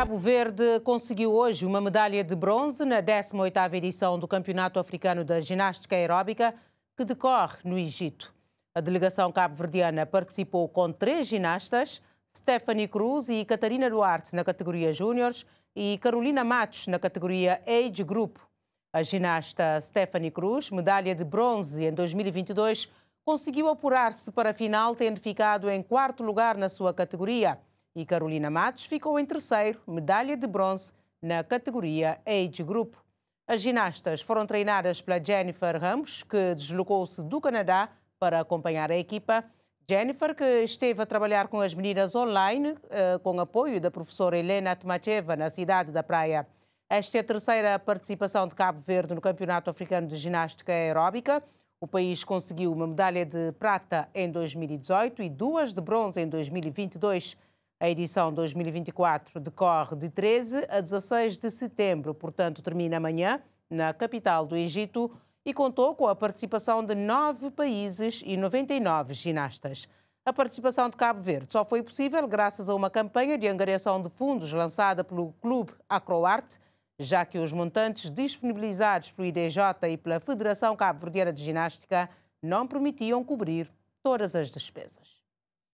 Cabo Verde conseguiu hoje uma medalha de bronze na 18ª edição do Campeonato Africano da Ginástica Aeróbica, que decorre no Egito. A delegação cabo-verdiana participou com três ginastas, Stephanie Cruz e Catarina Duarte na categoria Júniores e Carolina Matos na categoria Age Group. A ginasta Stephanie Cruz, medalha de bronze em 2022, conseguiu apurar-se para a final, tendo ficado em quarto lugar na sua categoria e Carolina Matos ficou em terceiro, medalha de bronze, na categoria Age Group. As ginastas foram treinadas pela Jennifer Ramos, que deslocou-se do Canadá para acompanhar a equipa. Jennifer, que esteve a trabalhar com as meninas online, eh, com apoio da professora Helena Tomacheva, na cidade da Praia. Esta é a terceira participação de Cabo Verde no Campeonato Africano de Ginástica Aeróbica. O país conseguiu uma medalha de prata em 2018 e duas de bronze em 2022. A edição 2024 decorre de 13 a 16 de setembro, portanto, termina amanhã, na capital do Egito, e contou com a participação de nove países e 99 ginastas. A participação de Cabo Verde só foi possível graças a uma campanha de angariação de fundos lançada pelo Clube Acroarte, já que os montantes disponibilizados pelo IDJ e pela Federação cabo Verdeana de Ginástica não permitiam cobrir todas as despesas.